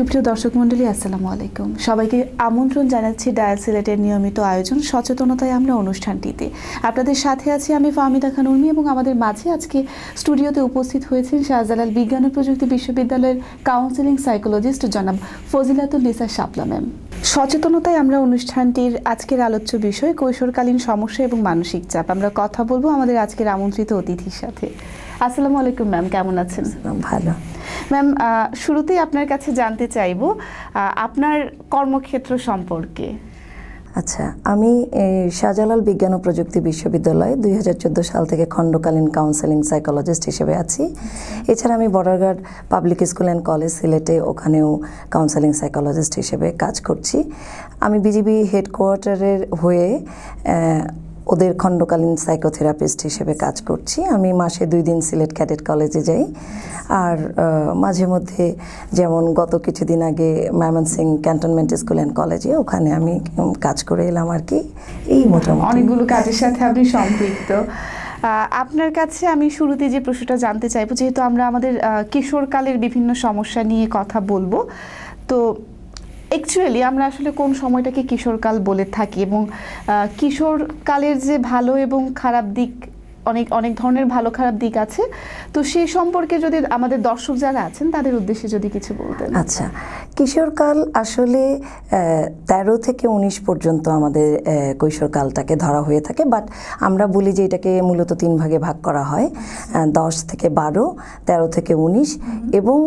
সুপ্রিয় দর্শক মন্ডলী আসসালামু আলাইকুম সবাইকে আমন্ত্রণ জানাচ্ছি ডায়াল সিলেটের নিয়মিত আয়োজন সচেতনতায় আমরা অনুষ্ঠানটিতে আপনাদের সাথে আছি আমি ফাহমিদা খান উর্মি এবং আমাদের মাঝে আজকে স্টুডিওতে উপস্থিত হয়েছেন শাহজালাল বিজ্ঞান ও প্রযুক্তি বিশ্ববিদ্যালয়ের কাউন্সিলিং সাইকোলজিস্ট জনাব ফজিলাতুল নিসা শাপলা ম্যাম সচেতনতায় আমরা অনুষ্ঠানটির আজকের আলোচ্য বিষয় কৈশোরকালীন সমস্যা এবং মানসিক চাপ আমরা কথা বলবো আমাদের আজকের আমন্ত্রিত অতিথির সাথে আসসালামু আলাইকুম ম্যাম কেমন আছেন ভালো ম্যাম শুরুতেই আপনার কাছে জানতে চাইব আপনার কর্মক্ষেত্র সম্পর্কে আচ্ছা আমি শাহজালাল বিজ্ঞান ও প্রযুক্তি বিশ্ববিদ্যালয়ে দুই সাল থেকে খণ্ডকালীন কাউন্সেলিং সাইকোলজিস্ট হিসেবে আছি এছাড়া আমি Borderghat public school and college সিলেটে ওখানেও কাউন্সেলিং সাইকোলজিস্ট হিসেবে কাজ করছি আমি বিজিবি হেডকোয়ার্টারের হয়ে ওদের খণ্ডকালীন সাইকোথেরাপিস্ট হিসেবে কাজ করছি আমি মাসে দুই দিন সিলেট ক্যাডেট কলেজে যাই আর মাঝে মধ্যে যেমন গত কিছুদিন আগে Mymensingh cantonment school and কলেজে ওখানে আমি কাজ করে এলাম আর কি এই মোটামুটি অনেকগুলো কাজের সাথে আপনি সম্পৃক্ত আপনার কাছে আমি শুরুতে যে প্রশ্নটা জানতে চাইবো যেহেতু আমরা আমাদের কিশোরকালের বিভিন্ন সমস্যা নিয়ে কথা বলবো তো অ্যাকচুয়ালি আমরা আসলে কোন সময়টাকে কিশোরকাল বলে থাকি এবং কিশোরকালের যে ভালো এবং খারাপ দিক অনেক অনেক ধরনের ভালো খারাপ দিক আছে তো সেই সম্পর্কে যদি আমাদের দর্শক যারা আছেন তাদের উদ্দেশ্যে যদি কিছু বলতেন আচ্ছা কিশোরকাল আসলে তেরো থেকে ১৯ পর্যন্ত আমাদের কৈশোরকালটাকে ধরা হয়ে থাকে বাট আমরা বলি যে এটাকে মূলত তিন ভাগে ভাগ করা হয় দশ থেকে বারো তেরো থেকে ১৯ এবং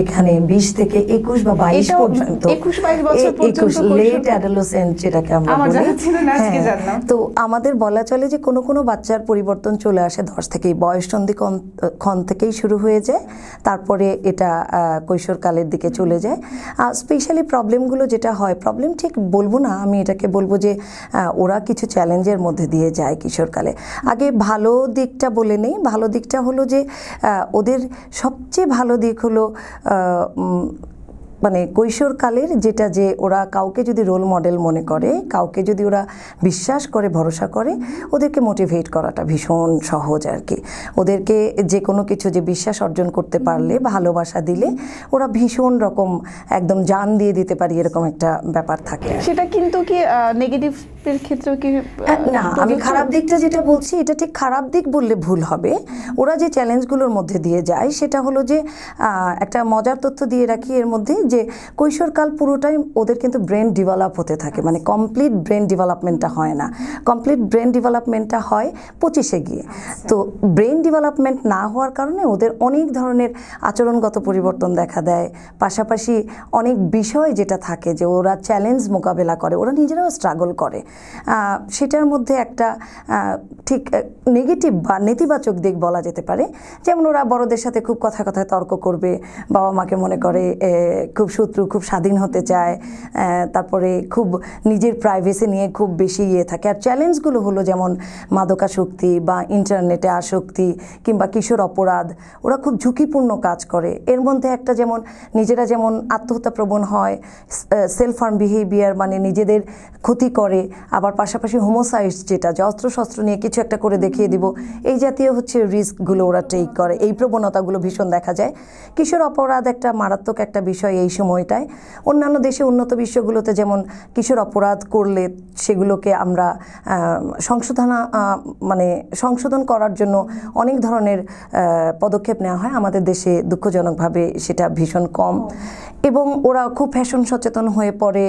এখানে বিশ থেকে একুশ বা বাইশ পর্যন্ত একুশ লেট যেটাকে আমরা হ্যাঁ। তো আমাদের বলা চলে যে কোনো কোনো বাচ্চার পরিবর্তন চলে আসে দশ থেকেই বয়স ক্ষণ থেকেই শুরু হয়ে যায় তারপরে এটা কৈশোরকালের দিকে চলে যায় আর স্পেশালি প্রবলেমগুলো যেটা হয় প্রবলেম ঠিক বলবো না আমি এটাকে বলবো যে ওরা কিছু চ্যালেঞ্জের মধ্যে দিয়ে যায় কিশোরকালে আগে ভালো দিকটা বলে নেই ভালো দিকটা হলো যে ওদের সবচেয়ে ভালো দিক হলো 呃嗯。মানে কৈশোরকালের যেটা যে ওরা কাউকে যদি রোল মডেল মনে করে কাউকে যদি ওরা বিশ্বাস করে ভরসা করে ওদেরকে মোটিভেট করাটা ভীষণ সহজ আর কি ওদেরকে যে কোনো কিছু যে বিশ্বাস অর্জন করতে পারলে ভালোবাসা দিলে ওরা ভীষণ রকম একদম জান দিয়ে দিতে পারি এরকম একটা ব্যাপার থাকে সেটা কিন্তু কি নেগেটিভ ক্ষেত্রেও কি হ্যাঁ, না আমি খারাপ দিকটা যেটা বলছি এটা ঠিক খারাপ দিক বললে ভুল হবে ওরা যে চ্যালেঞ্জগুলোর মধ্যে দিয়ে যায় সেটা হলো যে একটা মজার তথ্য দিয়ে রাখি এর মধ্যে যে কৈশোরকাল পুরোটাই ওদের কিন্তু ব্রেন ডেভেলপ হতে থাকে মানে কমপ্লিট ব্রেন ডেভেলপমেন্টটা হয় না কমপ্লিট ব্রেন ডেভেলপমেন্টটা হয় পঁচিশে গিয়ে তো ব্রেন ডেভেলপমেন্ট না হওয়ার কারণে ওদের অনেক ধরনের আচরণগত পরিবর্তন দেখা দেয় পাশাপাশি অনেক বিষয় যেটা থাকে যে ওরা চ্যালেঞ্জ মোকাবেলা করে ওরা নিজেরাও স্ট্রাগল করে সেটার মধ্যে একটা ঠিক নেগেটিভ বা নেতিবাচক দিক বলা যেতে পারে যেমন ওরা বড়দের সাথে খুব কথা কথায় তর্ক করবে বাবা মাকে মনে করে খুব শত্রু খুব স্বাধীন হতে চায় তারপরে খুব নিজের প্রাইভেসি নিয়ে খুব বেশি ইয়ে থাকে আর চ্যালেঞ্জগুলো হলো যেমন মাদকাসক্তি বা ইন্টারনেটে আসক্তি কিংবা কিশোর অপরাধ ওরা খুব ঝুঁকিপূর্ণ কাজ করে এর মধ্যে একটা যেমন নিজেরা যেমন আত্মহত্যা প্রবণ হয় সেলফ হার্ম বিহেভিয়ার মানে নিজেদের ক্ষতি করে আবার পাশাপাশি হোমোসাইড যেটা যে অস্ত্রশস্ত্র নিয়ে কিছু একটা করে দেখিয়ে দিব এই জাতীয় হচ্ছে রিস্কগুলো ওরা টেক করে এই প্রবণতাগুলো ভীষণ দেখা যায় কিশোর অপরাধ একটা মারাত্মক একটা বিষয় এই সময়টায় অন্যান্য দেশে উন্নত বিশ্বগুলোতে যেমন কিশোর অপরাধ করলে সেগুলোকে আমরা সংশোধনা মানে সংশোধন করার জন্য অনেক ধরনের পদক্ষেপ নেওয়া হয় আমাদের দেশে দুঃখজনকভাবে সেটা ভীষণ কম এবং ওরা খুব ফ্যাশন সচেতন হয়ে পড়ে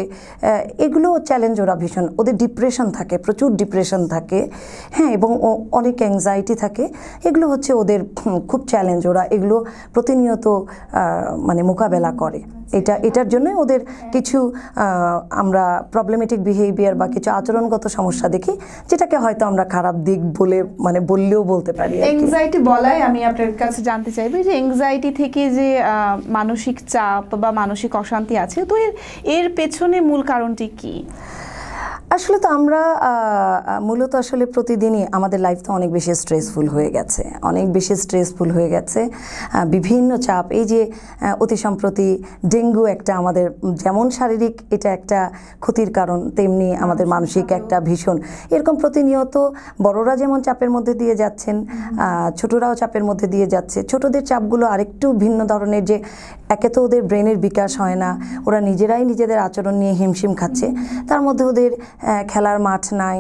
এগুলো চ্যালেঞ্জ ওরা ভীষণ ওদের ডিপ্রেশন থাকে প্রচুর ডিপ্রেশন থাকে হ্যাঁ এবং অনেক অ্যাংজাইটি থাকে এগুলো হচ্ছে ওদের খুব চ্যালেঞ্জ ওরা এগুলো প্রতিনিয়ত মানে মোকাবেলা করে আচ্ছা। এটা এটার জন্যই ওদের হ্যাঁ। কিছু আমরা প্রবলেমেটিক বিহেভিয়ার বা কিছু আচরণগত সমস্যা দেখি যেটাকে হয়তো আমরা খারাপ দিক বলে মানে বললেও বলতে পারি এংজাইটি বলায় আমি আপনার কাছে জানতে চাইবো যে এংজাইটি থেকে যে মানসিক চাপ বা মানসিক অশান্তি আছে তো এর এর পেছনে মূল কারণটি কী আসলে তো আমরা মূলত আসলে প্রতিদিনই আমাদের লাইফ তো অনেক বেশি স্ট্রেসফুল হয়ে গেছে অনেক বেশি স্ট্রেসফুল হয়ে গেছে বিভিন্ন চাপ এই যে অতি সম্প্রতি ডেঙ্গু একটা আমাদের যেমন শারীরিক এটা একটা ক্ষতির কারণ তেমনি আমাদের আচ্ছা। মানসিক একটা ভীষণ এরকম প্রতিনিয়ত বড়রা যেমন চাপের মধ্যে দিয়ে যাচ্ছেন ছোটরাও চাপের মধ্যে দিয়ে যাচ্ছে ছোটদের চাপগুলো আরেকটু ভিন্ন ধরনের যে একে তো ওদের ব্রেনের বিকাশ হয় না ওরা নিজেরাই নিজেদের আচরণ নিয়ে হিমশিম খাচ্ছে তার মধ্যে ওদের খেলার মাঠ নাই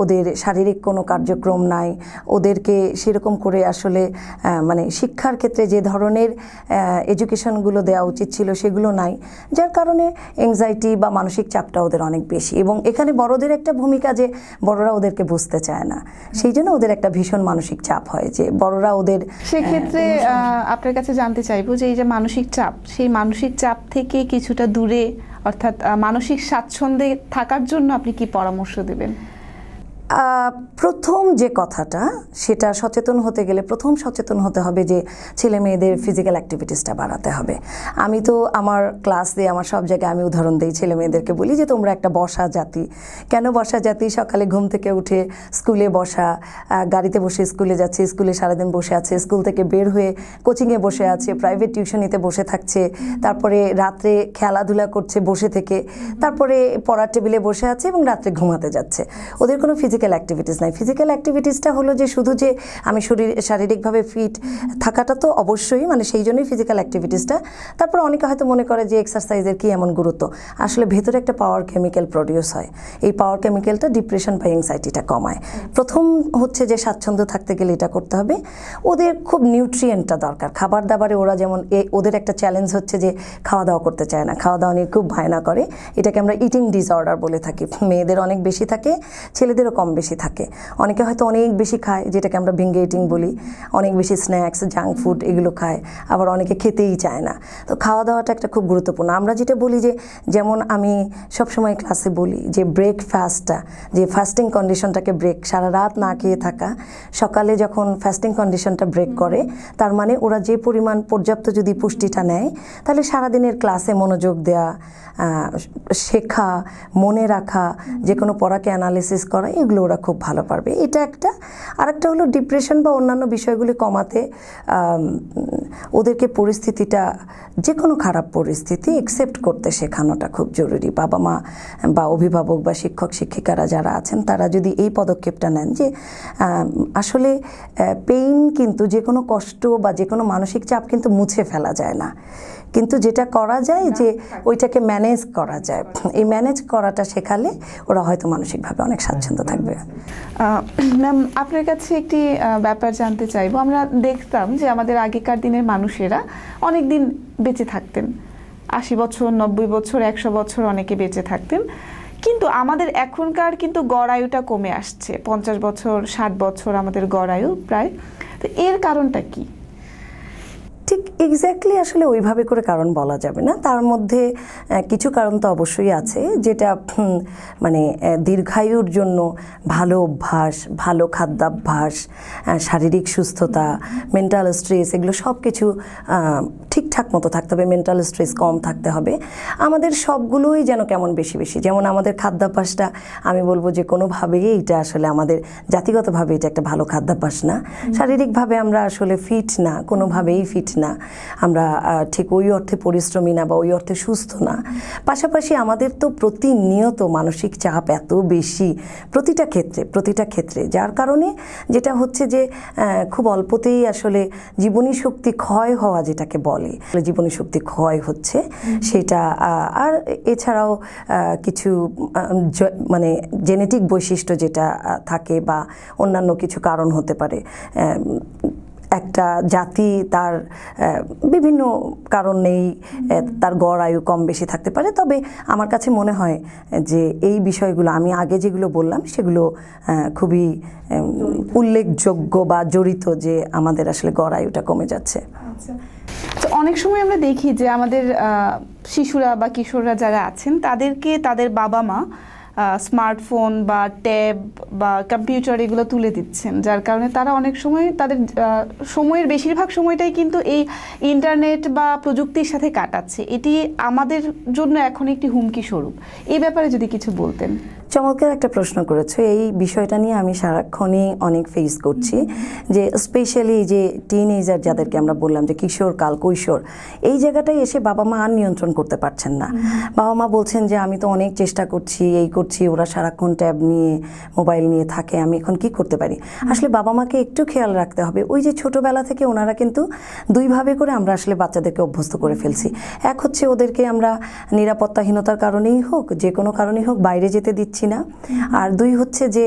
ওদের শারীরিক কোনো কার্যক্রম নাই ওদেরকে সেরকম করে আসলে মানে শিক্ষার ক্ষেত্রে যে ধরনের এডুকেশনগুলো দেওয়া উচিত ছিল সেগুলো নাই যার কারণে এংজাইটি বা মানসিক চাপটা ওদের অনেক বেশি এবং এখানে বড়দের একটা ভূমিকা যে বড়রা ওদেরকে বুঝতে চায় না সেই জন্য ওদের একটা ভীষণ মানসিক চাপ হয় যে বড়রা ওদের সেক্ষেত্রে আপনার কাছে জানতে চাইবো যে এই যে মানসিক চাপ সেই মানসিক চাপ থেকে কিছুটা দূরে অর্থাৎ মানসিক স্বাচ্ছন্দ্যে থাকার জন্য আপনি কি পরামর্শ দেবেন প্রথম যে কথাটা সেটা সচেতন হতে গেলে প্রথম সচেতন হতে হবে যে ছেলে মেয়েদের ফিজিক্যাল অ্যাক্টিভিটিসটা বাড়াতে হবে আমি তো আমার ক্লাস দিয়ে আমার সব জায়গায় আমি উদাহরণ দিই ছেলে মেয়েদেরকে বলি যে তোমরা একটা বসা জাতি কেন বসা জাতি সকালে ঘুম থেকে উঠে স্কুলে বসা গাড়িতে বসে স্কুলে যাচ্ছে স্কুলে সারাদিন বসে আছে স্কুল থেকে বের হয়ে কোচিংয়ে বসে আছে প্রাইভেট টিউশনিতে বসে থাকছে তারপরে রাত্রে খেলাধুলা করছে বসে থেকে তারপরে পড়ার টেবিলে বসে আছে এবং রাত্রে ঘুমাতে যাচ্ছে ওদের কোনো ফিজিক্যাল ফিজিক্যাল অ্যাক্টিভিটিস নাই ফিজিক্যাল অ্যাক্টিভিটিসটা হলো যে শুধু যে আমি শরীর শারীরিকভাবে ফিট থাকাটা তো অবশ্যই মানে সেই জন্যই ফিজিক্যাল অ্যাক্টিভিটিসটা তারপর অনেকে হয়তো মনে করে যে এক্সারসাইজের কী এমন গুরুত্ব আসলে ভেতরে একটা পাওয়ার কেমিক্যাল প্রডিউস হয় এই পাওয়ার কেমিক্যালটা ডিপ্রেশন বা অ্যাংসাইটিটা কমায় প্রথম হচ্ছে যে স্বাচ্ছন্দ্য থাকতে গেলে এটা করতে হবে ওদের খুব নিউট্রিয়েন্টটা দরকার খাবার দাবারে ওরা যেমন ওদের একটা চ্যালেঞ্জ হচ্ছে যে খাওয়া দাওয়া করতে চায় না খাওয়া দাওয়া নিয়ে খুব ভায়না করে এটাকে আমরা ইটিং ডিসঅর্ডার বলে থাকি মেয়েদের অনেক বেশি থাকে ছেলেদেরও কম কম বেশি থাকে অনেকে হয়তো অনেক বেশি খায় যেটাকে আমরা ভেঙ্গে বলি অনেক বেশি স্ন্যাক্স জাঙ্ক ফুড এগুলো খায় আবার অনেকে খেতেই চায় না তো খাওয়া দাওয়াটা একটা খুব গুরুত্বপূর্ণ আমরা যেটা বলি যে যেমন আমি সবসময় ক্লাসে বলি যে ব্রেকফাস্টটা যে ফাস্টিং কন্ডিশনটাকে ব্রেক সারা রাত না খেয়ে থাকা সকালে যখন ফাস্টিং কন্ডিশনটা ব্রেক করে তার মানে ওরা যে পরিমাণ পর্যাপ্ত যদি পুষ্টিটা নেয় তাহলে সারাদিনের ক্লাসে মনোযোগ দেওয়া শেখা মনে রাখা যে কোনো পড়াকে অ্যানালিসিস করা এগুলো সেগুলো ওরা খুব ভালো পারবে এটা একটা আর একটা হলো ডিপ্রেশন বা অন্যান্য বিষয়গুলি কমাতে ওদেরকে পরিস্থিতিটা যে কোনো খারাপ পরিস্থিতি একসেপ্ট করতে শেখানোটা খুব জরুরি বাবা মা বা অভিভাবক বা শিক্ষক শিক্ষিকারা যারা আছেন তারা যদি এই পদক্ষেপটা নেন যে আসলে পেইন কিন্তু যে কোনো কষ্ট বা যে কোনো মানসিক চাপ কিন্তু মুছে ফেলা যায় না কিন্তু যেটা করা যায় যে ওইটাকে ম্যানেজ করা যায় এই ম্যানেজ করাটা শেখালে ওরা হয়তো মানসিকভাবে অনেক স্বাচ্ছন্দ্য থাকবে ম্যাম আপনার কাছে একটি ব্যাপার জানতে চাইবো আমরা দেখতাম যে আমাদের আগেকার দিনের মানুষেরা অনেক দিন বেঁচে থাকতেন আশি বছর নব্বই বছর একশো বছর অনেকে বেঁচে থাকতেন কিন্তু আমাদের এখনকার কিন্তু গড়ায়ুটা কমে আসছে পঞ্চাশ বছর ষাট বছর আমাদের গড়ায়ু প্রায় তো এর কারণটা কী ঠিক এক্স্যাক্টলি আসলে ওইভাবে করে কারণ বলা যাবে না তার মধ্যে কিছু কারণ তো অবশ্যই আছে যেটা মানে দীর্ঘায়ুর জন্য ভালো অভ্যাস ভালো খাদ্যাভ্যাস শারীরিক সুস্থতা মেন্টাল স্ট্রেস এগুলো সব কিছু ঠিকঠাক মতো থাকতে হবে মেন্টাল স্ট্রেস কম থাকতে হবে আমাদের সবগুলোই যেন কেমন বেশি বেশি যেমন আমাদের খাদ্যাভ্যাসটা আমি বলবো যে কোনোভাবেই এটা আসলে আমাদের জাতিগতভাবে এটা একটা ভালো খাদ্যাভ্যাস না শারীরিকভাবে আমরা আসলে ফিট না কোনোভাবেই ফিট না আমরা ঠিক ওই অর্থে পরিশ্রমী না বা ওই অর্থে সুস্থ না পাশাপাশি আমাদের তো প্রতিনিয়ত মানসিক চাপ এত বেশি প্রতিটা ক্ষেত্রে প্রতিটা ক্ষেত্রে যার কারণে যেটা হচ্ছে যে খুব অল্পতেই আসলে জীবনী শক্তি ক্ষয় হওয়া যেটাকে বলে জীবনী শক্তি ক্ষয় হচ্ছে সেটা আর এছাড়াও কিছু মানে জেনেটিক বৈশিষ্ট্য যেটা থাকে বা অন্যান্য কিছু কারণ হতে পারে একটা জাতি তার বিভিন্ন কারণেই তার গড় আয়ু কম বেশি থাকতে পারে তবে আমার কাছে মনে হয় যে এই বিষয়গুলো আমি আগে যেগুলো বললাম সেগুলো খুবই উল্লেখযোগ্য বা জড়িত যে আমাদের আসলে গড় আয়ুটা কমে যাচ্ছে আচ্ছা। তো অনেক সময় আমরা দেখি যে আমাদের শিশুরা বা কিশোররা যারা আছেন তাদেরকে তাদের বাবা মা স্মার্টফোন বা ট্যাব বা কম্পিউটার এগুলো তুলে দিচ্ছেন যার কারণে তারা অনেক সময় তাদের সময়ের বেশিরভাগ সময়টাই কিন্তু এই ইন্টারনেট বা প্রযুক্তির সাথে কাটাচ্ছে এটি আমাদের জন্য এখন একটি হুমকি স্বরূপ এই ব্যাপারে যদি কিছু বলতেন চমৎকার একটা প্রশ্ন করেছো এই বিষয়টা নিয়ে আমি সারাক্ষণই অনেক ফেস করছি যে স্পেশালি যে টিন এজার যাদেরকে আমরা বললাম যে কিশোর কাল কৈশোর এই জায়গাটায় এসে বাবা মা আর নিয়ন্ত্রণ করতে পারছেন না বাবা মা বলছেন যে আমি তো অনেক চেষ্টা করছি এই করছি ওরা সারাক্ষণ ট্যাব নিয়ে মোবাইল নিয়ে থাকে আমি এখন কি করতে পারি আসলে বাবা মাকে একটু খেয়াল রাখতে হবে ওই যে ছোটোবেলা থেকে ওনারা কিন্তু দুইভাবে করে আমরা আসলে বাচ্চাদেরকে অভ্যস্ত করে ফেলছি এক হচ্ছে ওদেরকে আমরা নিরাপত্তাহীনতার কারণেই হোক যে কোনো কারণেই হোক বাইরে যেতে দিচ্ছি দিচ্ছি না আর দুই হচ্ছে যে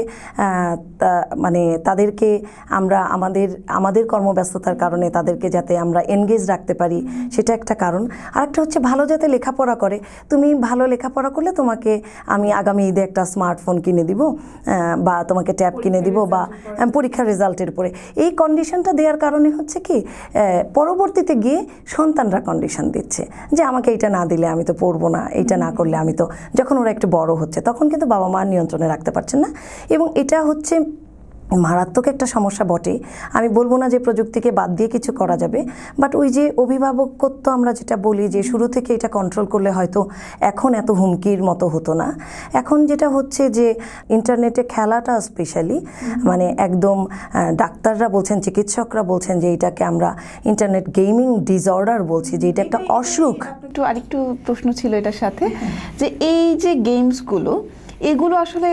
মানে তাদেরকে আমরা আমাদের আমাদের কর্মব্যস্ততার কারণে তাদেরকে যাতে আমরা এনগেজ রাখতে পারি সেটা একটা কারণ আরেকটা হচ্ছে ভালো যাতে লেখাপড়া করে তুমি ভালো লেখাপড়া করলে তোমাকে আমি আগামী ঈদে একটা স্মার্টফোন কিনে দিব বা তোমাকে ট্যাব কিনে দিব বা হ্যাঁ, পরীক্ষার রেজাল্টের উপরে এই কন্ডিশনটা দেওয়ার কারণে হচ্ছে কি পরবর্তীতে গিয়ে সন্তানরা কন্ডিশন দিচ্ছে যে আমাকে এটা না দিলে আমি তো পড়বো না এটা না করলে আমি তো যখন ওরা একটু বড় হচ্ছে তখন কিন্তু বাবা মা নিয়ন্ত্রণে রাখতে পারছেন না এবং এটা হচ্ছে মারাত্মক একটা সমস্যা বটে আমি বলবো না যে প্রযুক্তিকে বাদ দিয়ে কিছু করা যাবে বাট ওই যে অভিভাবকত্ব আমরা যেটা বলি যে শুরু থেকে এটা কন্ট্রোল করলে হয়তো এখন এত হুমকির মতো হতো না এখন যেটা হচ্ছে যে ইন্টারনেটে খেলাটা স্পেশালি মানে একদম ডাক্তাররা বলছেন চিকিৎসকরা বলছেন যে এটাকে আমরা ইন্টারনেট গেমিং ডিসঅর্ডার বলছি যে এটা একটা অসুখ একটু আরেকটু প্রশ্ন ছিল এটার সাথে হ্যাঁ। যে এই যে গেমসগুলো এগুলো আসলে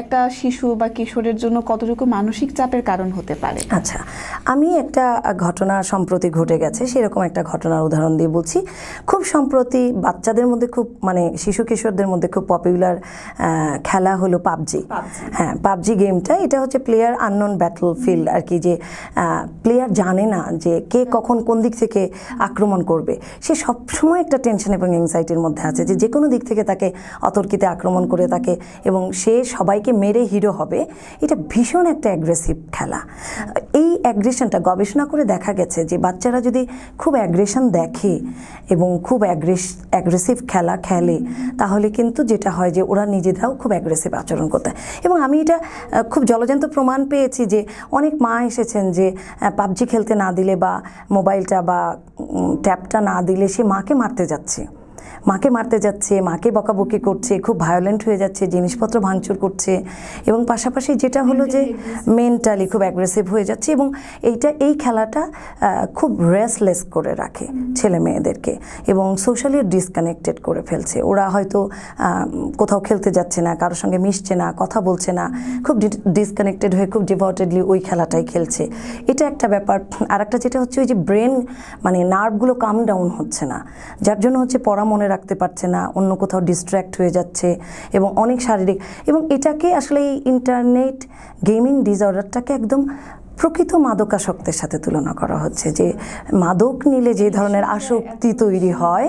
একটা শিশু বা কিশোরের জন্য কতটুকু মানসিক চাপের কারণ হতে পারে আচ্ছা আমি একটা ঘটনা সম্প্রতি ঘটে গেছে সেরকম একটা ঘটনার উদাহরণ দিয়ে বলছি খুব সম্প্রতি বাচ্চাদের মধ্যে খুব মানে শিশু কিশোরদের মধ্যে খুব পপুলার খেলা হলো পাবজি হ্যাঁ পাবজি গেমটা এটা হচ্ছে প্লেয়ার আননোন ব্যাটল ফিল্ড আর কি যে প্লেয়ার জানে না যে কে কখন কোন দিক থেকে আক্রমণ করবে সে সবসময় একটা টেনশন এবং এংজাইটির মধ্যে আছে যে যে কোনো দিক থেকে তাকে অতর্কিতে আক্রমণ করে তাকে এবং সে সবাইকে মেরে হিরো হবে এটা ভীষণ একটা অ্যাগ্রেসিভ খেলা এই অ্যাগ্রেশনটা গবেষণা করে দেখা গেছে যে বাচ্চারা যদি খুব অ্যাগ্রেশন দেখে এবং খুব অ্যাগ্রেস অ্যাগ্রেসিভ খেলা খেলে তাহলে কিন্তু যেটা হয় যে ওরা নিজেরাও খুব অ্যাগ্রেসিভ আচরণ করতে এবং আমি এটা খুব জলজান্ত প্রমাণ পেয়েছি যে অনেক মা এসেছেন যে পাবজি খেলতে না দিলে বা মোবাইলটা বা ট্যাবটা না দিলে সে মাকে মারতে যাচ্ছে মাকে মারতে যাচ্ছে মাকে বকাবকি করছে খুব ভায়োলেন্ট হয়ে যাচ্ছে জিনিসপত্র ভাঙচুর করছে এবং পাশাপাশি যেটা হলো যে মেন্টালি খুব অ্যাগ্রেসিভ হয়ে যাচ্ছে এবং এইটা এই খেলাটা খুব রেসলেস করে রাখে ছেলে মেয়েদেরকে এবং সোশ্যালি ডিসকানেক্টেড করে ফেলছে ওরা হয়তো কোথাও খেলতে যাচ্ছে না কারোর সঙ্গে মিশছে না কথা বলছে না খুব ডিসকানেক্টেড হয়ে খুব ডিভটেডলি ওই খেলাটাই খেলছে এটা একটা ব্যাপার আর একটা যেটা হচ্ছে ওই যে ব্রেন মানে নার্ভগুলো কাম ডাউন হচ্ছে না যার জন্য হচ্ছে পড়া মনে রাখতে পারছে না অন্য কোথাও ডিস্ট্র্যাক্ট হয়ে যাচ্ছে এবং অনেক শারীরিক এবং এটাকে আসলে এই ইন্টারনেট গেমিং ডিসঅর্ডারটাকে একদম প্রকৃত মাদকাসক্তের সাথে তুলনা করা হচ্ছে যে মাদক নিলে যে ধরনের আসক্তি তৈরি হয়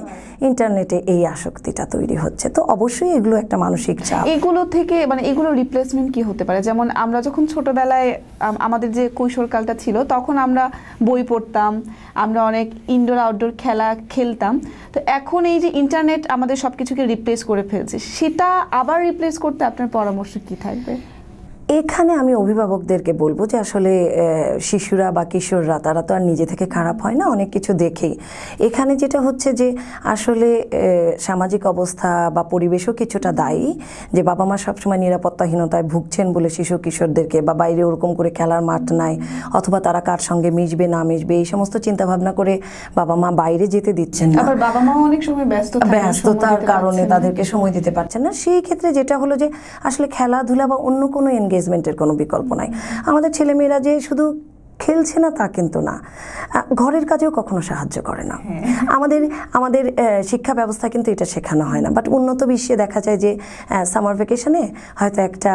ইন্টারনেটে এই আসক্তিটা তৈরি হচ্ছে তো অবশ্যই এগুলো একটা মানসিক চাপ এগুলো থেকে মানে এগুলো রিপ্লেসমেন্ট কি হতে পারে যেমন আমরা যখন ছোটবেলায় আমাদের যে কৈশোরকালটা ছিল তখন আমরা বই পড়তাম আমরা অনেক ইনডোর আউটডোর খেলা খেলতাম তো এখন এই যে ইন্টারনেট আমাদের সব কিছুকে রিপ্লেস করে ফেলছে সেটা আবার রিপ্লেস করতে আপনার পরামর্শ কি থাকবে এখানে আমি অভিভাবকদেরকে বলবো যে আসলে শিশুরা বা কিশোররা তারা তো আর নিজে থেকে খারাপ হয় না অনেক কিছু দেখেই এখানে যেটা হচ্ছে যে আসলে সামাজিক অবস্থা বা পরিবেশও কিছুটা দায়ী যে বাবা মা সবসময় নিরাপত্তাহীনতায় ভুগছেন বলে শিশু কিশোরদেরকে বা বাইরে ওরকম করে খেলার মাঠ নাই অথবা তারা কার সঙ্গে মিশবে না মিশবে এই সমস্ত চিন্তাভাবনা করে বাবা মা বাইরে যেতে দিচ্ছেন না বাবা মা অনেক সময় ব্যস্ত ব্যস্ততার কারণে তাদেরকে সময় দিতে পারছেন না সেই ক্ষেত্রে যেটা হলো যে আসলে খেলাধুলা বা অন্য কোনো এনগেজ ম্যানেজমেন্টের কোনো বিকল্প নাই আমাদের ছেলেমেয়েরা যে শুধু খেলছে না তা কিন্তু না ঘরের কাজেও কখনো সাহায্য করে না হ্যাঁ। আমাদের আমাদের শিক্ষা ব্যবস্থা কিন্তু এটা শেখানো হয় না বাট উন্নত বিশ্বে দেখা যায় যে সামার ভেকেশনে হয়তো একটা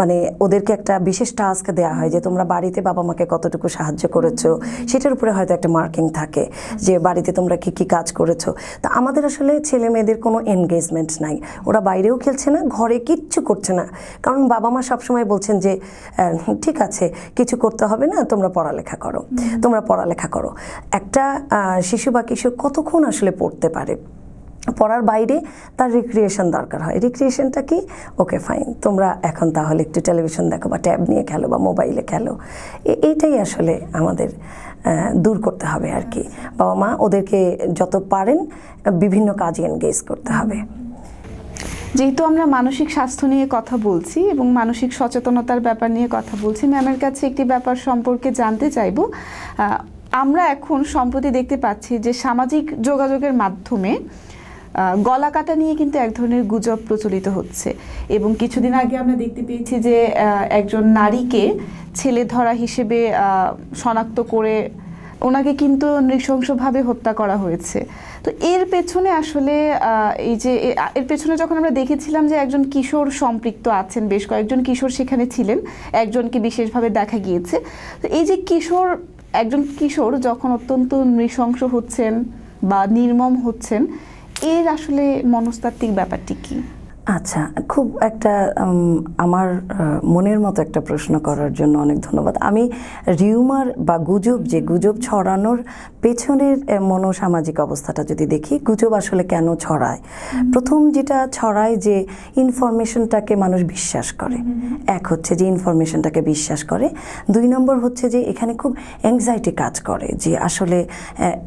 মানে ওদেরকে একটা বিশেষ টাস্ক দেওয়া হয় যে তোমরা বাড়িতে বাবা মাকে কতটুকু সাহায্য করেছো সেটার উপরে হয়তো একটা মার্কিং থাকে যে বাড়িতে তোমরা কি কি কাজ করেছো তা আমাদের আসলে ছেলে মেয়েদের কোনো এনগেজমেন্ট নাই ওরা বাইরেও খেলছে না ঘরে কিচ্ছু করছে না কারণ বাবা মা সবসময় বলছেন যে হ্যাঁ, ঠিক আছে কিছু করতে হবে না তোমরা পড়ালেখা করো তোমরা পড়ালেখা করো একটা শিশু বা কিশোর কতক্ষণ আসলে পড়তে পারে পড়ার বাইরে তার রিক্রিয়েশন দরকার হয় রিক্রিয়েশনটা কি ওকে ফাইন তোমরা এখন তাহলে একটু টেলিভিশন দেখো বা ট্যাব নিয়ে খেলো বা মোবাইলে খেলো এইটাই আসলে আমাদের দূর করতে হবে আর কি বাবা মা ওদেরকে যত পারেন বিভিন্ন কাজে এনগেজ করতে হবে যেহেতু আমরা মানসিক স্বাস্থ্য নিয়ে কথা বলছি এবং মানসিক সচেতনতার ব্যাপার নিয়ে কথা বলছি ম্যামের কাছে একটি ব্যাপার সম্পর্কে জানতে চাইব আমরা এখন সম্প্রতি দেখতে পাচ্ছি যে সামাজিক যোগাযোগের মাধ্যমে গলা কাটা নিয়ে কিন্তু এক ধরনের গুজব প্রচলিত হচ্ছে এবং কিছুদিন আগে আমরা দেখতে পেয়েছি যে একজন নারীকে ছেলে ধরা হিসেবে শনাক্ত করে ওনাকে কিন্তু নৃশংসভাবে হত্যা করা হয়েছে তো এর পেছনে আসলে এই যে এর পেছনে যখন আমরা দেখেছিলাম যে একজন কিশোর সম্পৃক্ত আছেন বেশ কয়েকজন কিশোর সেখানে ছিলেন একজনকে বিশেষভাবে দেখা গিয়েছে তো এই যে কিশোর একজন কিশোর যখন অত্যন্ত নৃশংস হচ্ছেন বা নির্মম হচ্ছেন এর আসলে মনস্তাত্ত্বিক ব্যাপারটি কী আচ্ছা খুব একটা আমার মনের মতো একটা প্রশ্ন করার জন্য অনেক ধন্যবাদ আমি রিউমার বা গুজব যে গুজব ছড়ানোর পেছনের মনোসামাজিক অবস্থাটা যদি দেখি গুজব আসলে কেন ছড়ায় প্রথম যেটা ছড়ায় যে ইনফরমেশনটাকে মানুষ বিশ্বাস করে এক হচ্ছে যে ইনফরমেশনটাকে বিশ্বাস করে দুই নম্বর হচ্ছে যে এখানে খুব অ্যাংজাইটি কাজ করে যে আসলে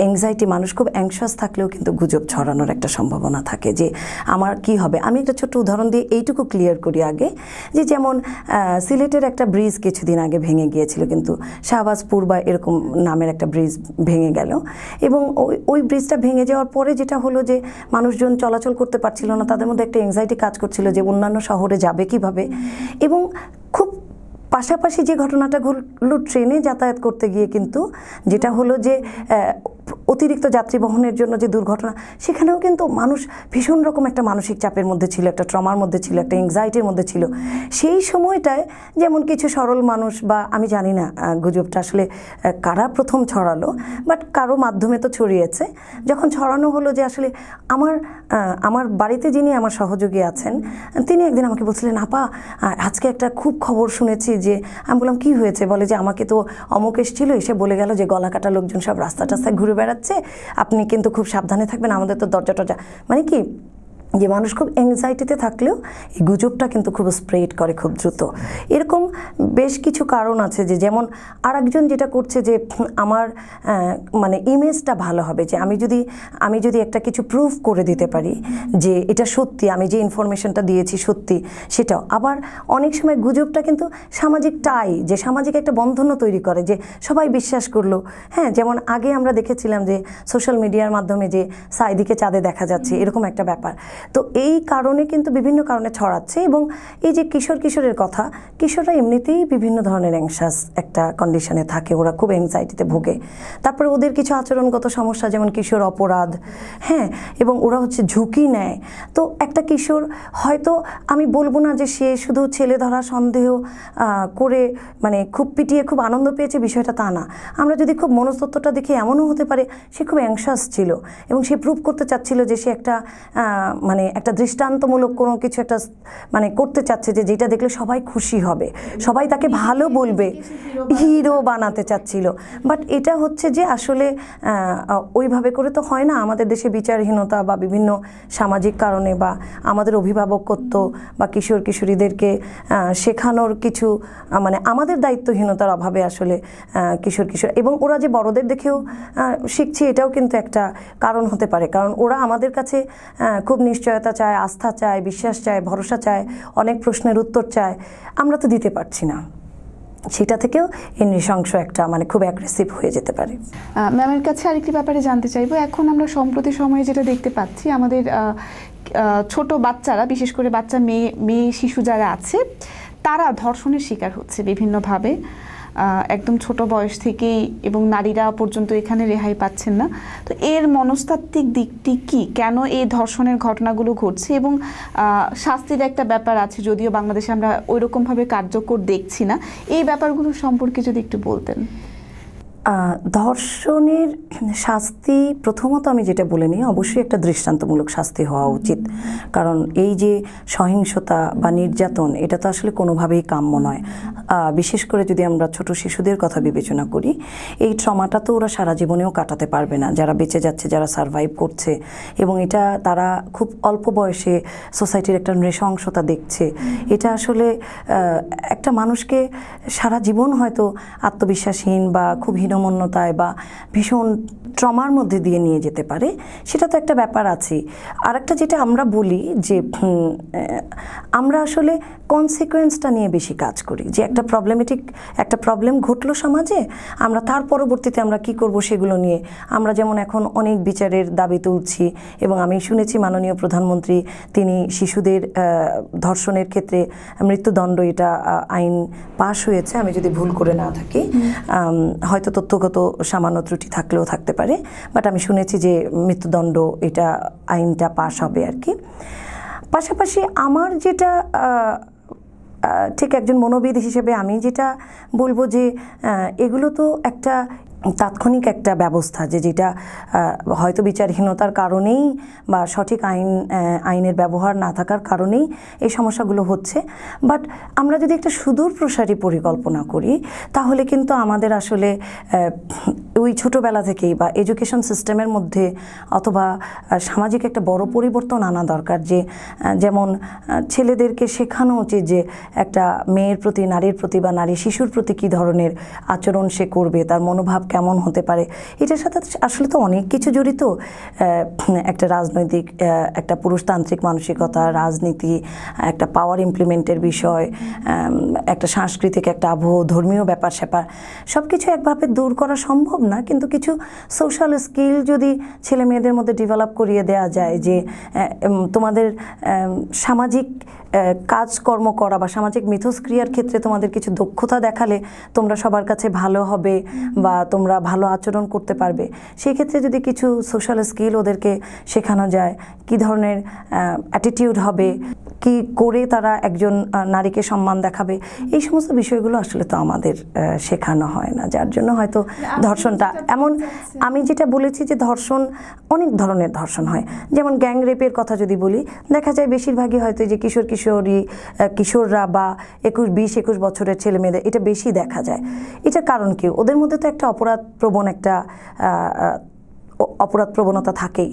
অ্যাংজাইটি মানুষ খুব অ্যাংশাস থাকলেও কিন্তু গুজব ছড়ানোর একটা সম্ভাবনা থাকে যে আমার কি হবে আমি একটা ছোট ছোট্ট উদাহরণ দিয়ে এইটুকু ক্লিয়ার করি আগে যে যেমন সিলেটের একটা ব্রিজ কিছুদিন আগে ভেঙে গিয়েছিল কিন্তু শাহবাজপুর বা এরকম নামের একটা ব্রিজ ভেঙে গেল এবং ওই ওই ব্রিজটা ভেঙে যাওয়ার পরে যেটা হলো যে মানুষজন চলাচল করতে পারছিল না তাদের মধ্যে একটা এংজাইটি কাজ করছিল যে অন্যান্য শহরে যাবে কিভাবে এবং খুব পাশাপাশি যে ঘটনাটা ঘটল ট্রেনে যাতায়াত করতে গিয়ে কিন্তু যেটা হলো যে অতিরিক্ত যাত্রী বহনের জন্য যে দুর্ঘটনা সেখানেও কিন্তু মানুষ ভীষণ রকম একটা মানসিক চাপের মধ্যে ছিল একটা ট্রমার মধ্যে ছিল একটা এংজাইটির মধ্যে ছিল সেই সময়টায় যেমন কিছু সরল মানুষ বা আমি জানি না গুজবটা আসলে কারা প্রথম ছড়ালো বাট কারো মাধ্যমে তো ছড়িয়েছে যখন ছড়ানো হলো যে আসলে আমার আমার বাড়িতে যিনি আমার সহযোগী আছেন তিনি একদিন আমাকে বলছিলেন আপা আজকে একটা খুব খবর শুনেছি যে আমি বললাম কী হয়েছে বলে যে আমাকে তো অমুক এসেছিল এসে বলে গেল যে গলা কাটা লোকজন সব রাস্তা টাস্তায় ঘুরে বেড়াচ্ছে আপনি কিন্তু খুব সাবধানে থাকবেন আমাদের তো দরজা টরজা মানে কি যে মানুষ খুব অ্যাংজাইটিতে থাকলেও এই গুজবটা কিন্তু খুব স্প্রেড করে খুব দ্রুত এরকম বেশ কিছু কারণ আছে যে যেমন আর একজন যেটা করছে যে আমার মানে ইমেজটা ভালো হবে যে আমি যদি আমি যদি একটা কিছু প্রুফ করে দিতে পারি যে এটা সত্যি আমি যে ইনফরমেশনটা দিয়েছি সত্যি সেটাও আবার অনেক সময় গুজবটা কিন্তু সামাজিক টাই যে সামাজিক একটা বন্ধনও তৈরি করে যে সবাই বিশ্বাস করলো হ্যাঁ যেমন আগে আমরা দেখেছিলাম যে সোশ্যাল মিডিয়ার মাধ্যমে যে সাইদিকে চাঁদে দেখা যাচ্ছে এরকম একটা ব্যাপার তো এই কারণে কিন্তু বিভিন্ন কারণে ছড়াচ্ছে এবং এই যে কিশোর কিশোরের কথা কিশোররা এমনিতেই বিভিন্ন ধরনের অ্যাংশাস একটা কন্ডিশনে থাকে ওরা খুব অ্যাংজাইটিতে ভোগে তারপরে ওদের কিছু আচরণগত সমস্যা যেমন কিশোর অপরাধ হ্যাঁ এবং ওরা হচ্ছে ঝুঁকি নেয় তো একটা কিশোর হয়তো আমি বলবো না যে সে শুধু ছেলে ধরা সন্দেহ করে মানে খুব পিটিয়ে খুব আনন্দ পেয়েছে বিষয়টা তা না আমরা যদি খুব মনস্তত্বটা দেখি এমনও হতে পারে সে খুব অ্যাংশাস ছিল এবং সে প্রুভ করতে চাচ্ছিল যে সে একটা মানে একটা দৃষ্টান্তমূলক কোনো কিছু একটা মানে করতে চাচ্ছে যে যেটা দেখলে সবাই খুশি হবে সবাই তাকে ভালো বলবে হিরো বানাতে চাচ্ছিল বাট এটা হচ্ছে যে আসলে ওইভাবে করে তো হয় না আমাদের দেশে বিচারহীনতা বা বিভিন্ন সামাজিক কারণে বা আমাদের অভিভাবকত্ব বা কিশোর কিশোরীদেরকে শেখানোর কিছু মানে আমাদের দায়িত্বহীনতার অভাবে আসলে কিশোর কিশোর এবং ওরা যে বড়দের দেখেও শিখছে এটাও কিন্তু একটা কারণ হতে পারে কারণ ওরা আমাদের কাছে খুব নিঃ নিশ্চয়তা চায় আস্থা চায় বিশ্বাস চায় ভরসা চায় অনেক প্রশ্নের উত্তর চায় আমরা তো দিতে পারছি না সেটা থেকেও এই নৃশংস একটা মানে খুব অ্যাগ্রেসিভ হয়ে যেতে পারে ম্যামের কাছে আরেকটি ব্যাপারে জানতে চাইবো এখন আমরা সম্প্রতি সময়ে যেটা দেখতে পাচ্ছি আমাদের ছোট বাচ্চারা বিশেষ করে বাচ্চা মেয়ে মেয়ে শিশু যারা আছে তারা ধর্ষণের শিকার হচ্ছে বিভিন্নভাবে একদম ছোট বয়স থেকেই এবং নারীরা পর্যন্ত এখানে রেহাই পাচ্ছেন না তো এর মনস্তাত্ত্বিক দিকটি কি কেন এই ধর্ষণের ঘটনাগুলো ঘটছে এবং শাস্তির একটা ব্যাপার আছে যদিও বাংলাদেশে আমরা ওইরকমভাবে কার্যকর দেখছি না এই ব্যাপারগুলো সম্পর্কে যদি একটু বলতেন ধর্ষণের শাস্তি প্রথমত আমি যেটা বলে নিই অবশ্যই একটা দৃষ্টান্তমূলক শাস্তি হওয়া উচিত কারণ এই যে সহিংসতা বা নির্যাতন এটা তো আসলে কোনোভাবেই কাম্য নয় বিশেষ করে যদি আমরা ছোট শিশুদের কথা বিবেচনা করি এই ট্রমাটা তো ওরা সারা জীবনেও কাটাতে পারবে না যারা বেঁচে যাচ্ছে যারা সারভাইভ করছে এবং এটা তারা খুব অল্প বয়সে সোসাইটির একটা নৃশংসতা দেখছে এটা আসলে একটা মানুষকে সারা জীবন হয়তো আত্মবিশ্বাসহীন বা খুব হীনমন্যতায় বা ভীষণ ট্রমার মধ্যে দিয়ে নিয়ে যেতে পারে সেটা তো একটা ব্যাপার আছে আর একটা যেটা আমরা বলি যে আমরা আসলে কনসিকোয়েন্সটা নিয়ে বেশি কাজ করি যে একটা প্রবলেমেটিক একটা প্রবলেম ঘটলো সমাজে আমরা তার পরবর্তীতে আমরা কি করব সেগুলো নিয়ে আমরা যেমন এখন অনেক বিচারের দাবি তুলছি এবং আমি শুনেছি মাননীয় প্রধানমন্ত্রী তিনি শিশুদের ধর্ষণের ক্ষেত্রে মৃত্যুদণ্ড এটা আইন পাশ হয়েছে আমি যদি ভুল করে না থাকি হয়তো তথ্যগত সামান্য ত্রুটি থাকলেও থাকতে পারে বাট আমি শুনেছি যে মৃত্যুদণ্ড এটা আইনটা পাশ হবে আর কি পাশাপাশি আমার যেটা ঠিক একজন মনোবিদ হিসেবে আমি যেটা বলবো যে এগুলো তো একটা তাৎক্ষণিক একটা ব্যবস্থা যে যেটা হয়তো বিচারহীনতার কারণেই বা সঠিক আইন আইনের ব্যবহার না থাকার কারণেই এই সমস্যাগুলো হচ্ছে বাট আমরা যদি একটা সুদূর প্রসারী পরিকল্পনা করি তাহলে কিন্তু আমাদের আসলে ওই ছোটোবেলা থেকেই বা এডুকেশন সিস্টেমের মধ্যে অথবা সামাজিক একটা বড় পরিবর্তন আনা দরকার যে যেমন ছেলেদেরকে শেখানো উচিত যে একটা মেয়ের প্রতি নারীর প্রতি বা নারী শিশুর প্রতি কী ধরনের আচরণ সে করবে তার মনোভাব কেমন হতে পারে এটার সাথে আসলে তো অনেক কিছু জড়িত একটা রাজনৈতিক একটা পুরুষতান্ত্রিক মানসিকতা রাজনীতি একটা পাওয়ার ইমপ্লিমেন্টের বিষয় একটা সাংস্কৃতিক একটা আবহ ধর্মীয় ব্যাপার স্যাপার সব কিছু একভাবে দূর করা সম্ভব না কিন্তু কিছু সোশ্যাল স্কিল যদি ছেলে মেয়েদের মধ্যে ডেভেলপ করিয়ে দেওয়া যায় যে তোমাদের সামাজিক কাজকর্ম করা বা সামাজিক মিথস্ক্রিয়ার ক্ষেত্রে তোমাদের কিছু দক্ষতা দেখালে তোমরা সবার কাছে ভালো হবে বা তোমরা ভালো আচরণ করতে পারবে সেই ক্ষেত্রে যদি কিছু সোশ্যাল স্কিল ওদেরকে শেখানো যায় কি ধরনের অ্যাটিটিউড হবে কি করে তারা একজন নারীকে সম্মান দেখাবে এই সমস্ত বিষয়গুলো আসলে তো আমাদের শেখানো হয় না যার জন্য হয়তো ধর্ষণটা এমন আমি যেটা বলেছি যে ধর্ষণ অনেক ধরনের ধর্ষণ হয় যেমন গ্যাং রেপের কথা যদি বলি দেখা যায় বেশিরভাগই হয়তো যে কিশোর কিশোরী কিশোররা বা একুশ বিশ একুশ বছরের ছেলে মেয়েদের এটা বেশি দেখা যায় এটার কারণ কি ওদের মধ্যে তো একটা অপরাধ প্রবণ একটা অপরাধ প্রবণতা থাকেই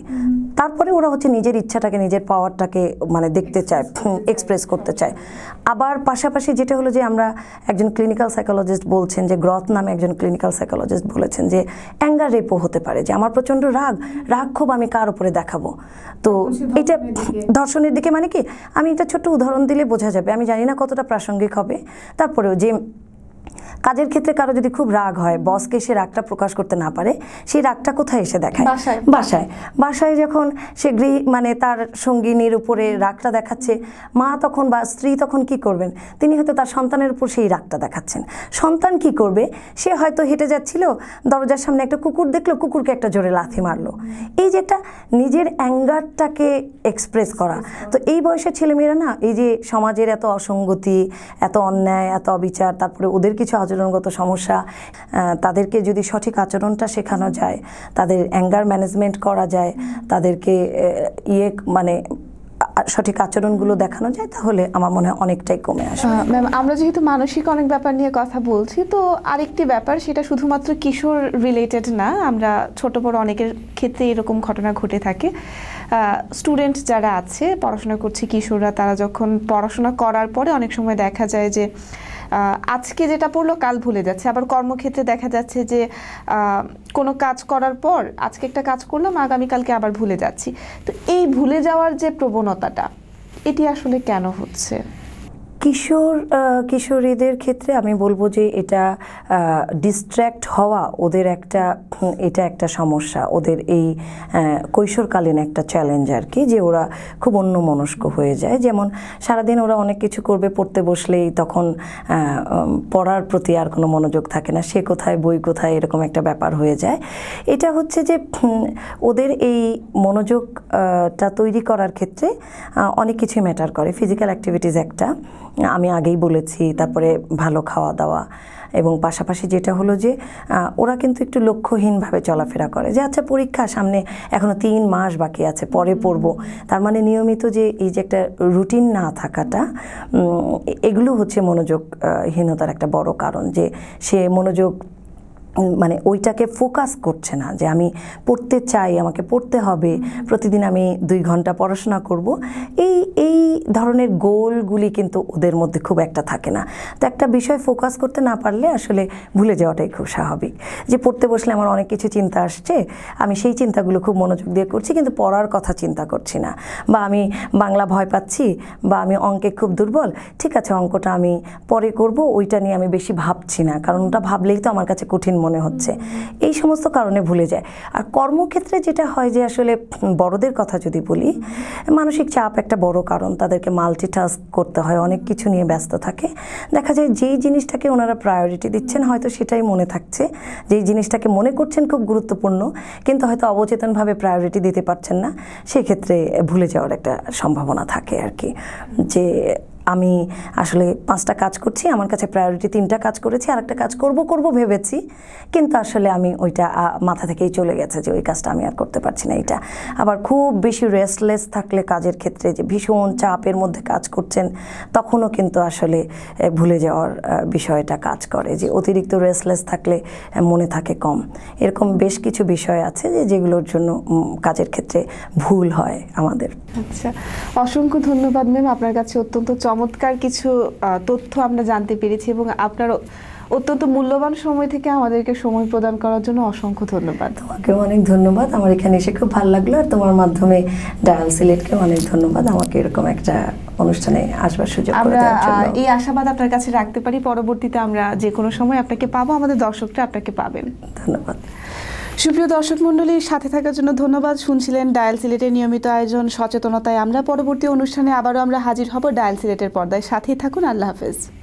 তারপরে ওরা হচ্ছে নিজের ইচ্ছাটাকে নিজের পাওয়ারটাকে মানে দেখতে চায় এক্সপ্রেস করতে চায় আবার পাশাপাশি যেটা হলো যে আমরা একজন ক্লিনিক্যাল সাইকোলজিস্ট বলছেন যে গ্রথ নামে একজন ক্লিনিক্যাল সাইকোলজিস্ট বলেছেন যে অ্যাঙ্গার রেপও হতে পারে যে আমার প্রচণ্ড রাগ রাগ খুব আমি কার উপরে দেখাবো তো এটা দর্শনের দিকে মানে কি আমি এটা ছোট্ট উদাহরণ দিলে বোঝা যাবে আমি জানি না কতটা প্রাসঙ্গিক হবে তারপরেও যে কাজের ক্ষেত্রে কারো যদি খুব রাগ হয় বসকে সে রাগটা প্রকাশ করতে না পারে সেই রাগটা কোথায় এসে দেখায় বাসায় বাসায় যখন সে গৃহ মানে তার সঙ্গিনীর উপরে রাগটা দেখাচ্ছে মা তখন বা স্ত্রী তখন কি করবেন তিনি হয়তো তার সন্তানের উপর সেই রাগটা দেখাচ্ছেন সন্তান কি করবে সে হয়তো হেঁটে যাচ্ছিল দরজার সামনে একটা কুকুর দেখলো কুকুরকে একটা জোরে লাথি মারলো এই যে একটা নিজের অ্যাঙ্গারটাকে এক্সপ্রেস করা তো এই বয়সের ছেলেমেয়েরা না এই যে সমাজের এত অসঙ্গতি এত অন্যায় এত অবিচার তারপরে ওদের কিছু আচরণ আচরণগত সমস্যা তাদেরকে যদি সঠিক আচরণটা শেখানো যায় তাদের অ্যাঙ্গার ম্যানেজমেন্ট করা যায় তাদেরকে ইয়ে মানে সঠিক আচরণগুলো দেখানো যায় তাহলে আমার মনে হয় অনেকটাই কমে আসে ম্যাম আমরা যেহেতু মানসিক অনেক ব্যাপার নিয়ে কথা বলছি তো আরেকটি ব্যাপার সেটা শুধুমাত্র কিশোর রিলেটেড না আমরা ছোট বড় অনেকের ক্ষেত্রে এরকম ঘটনা ঘটে থাকে স্টুডেন্ট যারা আছে পড়াশোনা করছে কিশোররা তারা যখন পড়াশোনা করার পরে অনেক সময় দেখা যায় যে আজকে যেটা পড়লো কাল ভুলে যাচ্ছে আবার কর্মক্ষেত্রে দেখা যাচ্ছে যে কোনো কাজ করার পর আজকে একটা কাজ করলাম আগামীকালকে আবার ভুলে যাচ্ছি তো এই ভুলে যাওয়ার যে প্রবণতাটা এটি আসলে কেন হচ্ছে কিশোর কিশোরীদের ক্ষেত্রে আমি বলবো যে এটা ডিস্ট্র্যাক্ট হওয়া ওদের একটা এটা একটা সমস্যা ওদের এই কৈশোরকালীন একটা চ্যালেঞ্জ আর কি যে ওরা খুব অন্য মনস্ক হয়ে যায় যেমন সারাদিন ওরা অনেক কিছু করবে পড়তে বসলেই তখন পড়ার প্রতি আর কোনো মনোযোগ থাকে না সে কোথায় বই কোথায় এরকম একটা ব্যাপার হয়ে যায় এটা হচ্ছে যে ওদের এই মনোযোগটা তৈরি করার ক্ষেত্রে অনেক কিছুই ম্যাটার করে ফিজিক্যাল অ্যাক্টিভিটিস একটা আমি আগেই বলেছি তারপরে ভালো খাওয়া দাওয়া এবং পাশাপাশি যেটা হলো যে ওরা কিন্তু একটু লক্ষ্যহীনভাবে চলাফেরা করে যে আচ্ছা পরীক্ষা সামনে এখনও তিন মাস বাকি আছে পরে পড়ব তার মানে নিয়মিত যে এই যে একটা রুটিন না থাকাটা এগুলো হচ্ছে মনোযোগহীনতার একটা বড় কারণ যে সে মনোযোগ মানে ওইটাকে ফোকাস করছে না যে আমি পড়তে চাই আমাকে পড়তে হবে প্রতিদিন আমি দুই ঘন্টা পড়াশোনা করব এই এই ধরনের গোলগুলি কিন্তু ওদের মধ্যে খুব একটা থাকে না তো একটা বিষয় ফোকাস করতে না পারলে আসলে ভুলে যাওয়াটাই খুব স্বাভাবিক যে পড়তে বসলে আমার অনেক কিছু চিন্তা আসছে আমি সেই চিন্তাগুলো খুব মনোযোগ দিয়ে করছি কিন্তু পড়ার কথা চিন্তা করছি না বা আমি বাংলা ভয় পাচ্ছি বা আমি অঙ্কে খুব দুর্বল ঠিক আছে অঙ্কটা আমি পরে করব ওইটা নিয়ে আমি বেশি ভাবছি না কারণ ওটা ভাবলেই তো আমার কাছে কঠিন মনে হচ্ছে এই সমস্ত কারণে ভুলে যায় আর কর্মক্ষেত্রে যেটা হয় যে আসলে বড়দের কথা যদি বলি মানসিক চাপ একটা বড় কারণ তাদেরকে মাল্টিটাস্ক করতে হয় অনেক কিছু নিয়ে ব্যস্ত থাকে দেখা যায় যেই জিনিসটাকে ওনারা প্রায়োরিটি দিচ্ছেন হয়তো সেটাই মনে থাকছে যেই জিনিসটাকে মনে করছেন খুব গুরুত্বপূর্ণ কিন্তু হয়তো অবচেতনভাবে প্রায়োরিটি দিতে পারছেন না সেক্ষেত্রে ভুলে যাওয়ার একটা সম্ভাবনা থাকে আর কি যে আমি আসলে পাঁচটা কাজ করছি আমার কাছে প্রায়োরিটি তিনটা কাজ করেছি আর একটা কাজ করব করব ভেবেছি কিন্তু আসলে আমি ওইটা মাথা থেকেই চলে গেছে যে ওই কাজটা আমি আর করতে পারছি না এটা আবার খুব বেশি রেস্টলেস থাকলে কাজের ক্ষেত্রে যে ভীষণ চাপের মধ্যে কাজ করছেন তখনও কিন্তু আসলে ভুলে যাওয়ার বিষয়টা কাজ করে যে অতিরিক্ত রেস্টলেস থাকলে মনে থাকে কম এরকম বেশ কিছু বিষয় আছে যে যেগুলোর জন্য কাজের ক্ষেত্রে ভুল হয় আমাদের আচ্ছা অসংখ্য ধন্যবাদ ম্যাম আপনার কাছে অত্যন্ত চমৎকার চমৎকার কিছু তথ্য আমরা জানতে পেরেছি এবং আপনার অত্যন্ত মূল্যবান সময় থেকে আমাদেরকে সময় প্রদান করার জন্য অসংখ্য ধন্যবাদ তোমাকে অনেক ধন্যবাদ আমার এখানে এসে খুব ভালো লাগলো আর তোমার মাধ্যমে ডায়াল সিলেটকে অনেক ধন্যবাদ আমাকে এরকম একটা অনুষ্ঠানে আসবার সুযোগ আমরা এই আশাবাদ আপনার কাছে রাখতে পারি পরবর্তীতে আমরা যে কোনো সময় আপনাকে পাবো আমাদের দর্শকরা আপনাকে পাবেন ধন্যবাদ সুপ্রিয় দর্শক মণ্ডলীর সাথে থাকার জন্য ধন্যবাদ শুনছিলেন ডায়াল সিলেটের নিয়মিত আয়োজন সচেতনতায় আমরা পরবর্তী অনুষ্ঠানে আবারও আমরা হাজির হব ডায়াল সিলেটের পর্দায় সাথেই থাকুন আল্লাহ হাফেজ